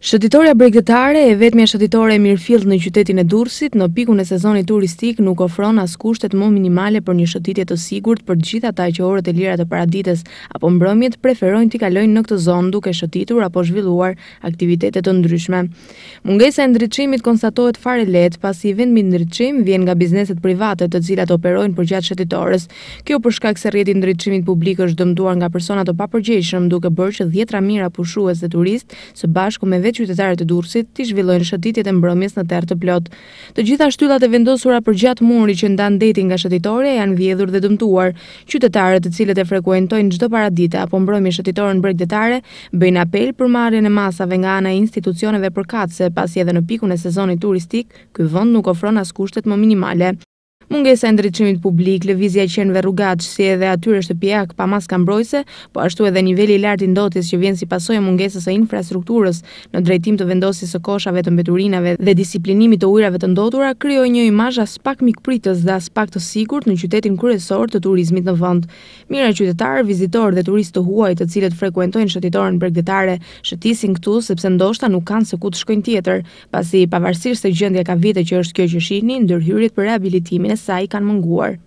Shëtitorja bregdetare e vetëmja shëtitore e Mirfield në qytetin e Dursit në piku në sezonit turistik nuk ofron as kushtet më minimale për një shëtitje të sigurt për gjitha taj që orët e lira të paradites apo mbrëmjet preferojnë t'i kalojnë në këtë zonë duke shëtitur apo zhvilluar aktivitetet të ndryshme. Mungesa e ndryqimit konstatohet fare letë pasi i vendmi ndryqim vjen nga bizneset private të cilat operojnë për gjatë shëtitores. Kjo përshkak se rjeti ndryqimit publik është dëmduar nga personat të papërgjeshëm duke bërë që 10 mira pushues dhe turist së bashku me dhe qytetarët të Durrësit të zhvillojnë shëtitit e mbrëmjes në terr të plot. Të gjitha shtyllat e vendosura gjatë murit që ndan detin nga e janë vjedhur dhe dëmtuar. Qytetarët, të cilët e frekuentojnë çdo paradite apo mbrëmje shëtitore në bregdetare, bëjnë apel për marrjen e masave nga ana e institucioneve përkatëse, pasi edhe në pikun e sezonit turistik, ky vend nuk ofron as kushtet më minimale. Mungesa e ndriçimit publik, lëvizja e qenve rrugat, si edhe atyre shtëpiak pa maska mbrojtëse, po ashtu edhe niveli i lartë i ndotjes që vjen si pasojë e mungesës së infrastrukturës në drejtim të vendosjes së koshave të mbeturinave dhe disiplinimit të ujërave të ndotura krijoi një imazh as pak mikpritës dhe as pak të sigurt në qytetin kryesor të turizmit në vend. Mira qytetarë, vizitorë dhe turistë të huaj, të cilët frekuentojnë shëtitoren bregdetare, shëtisin këtu sepse ndoshta nuk kanë se ku të shkojnë tjetër, pasi pavarësisht se gjendja ka vite që është kjo që shihni, ndërhyrjet për rehabilitimin sa i kanë munguar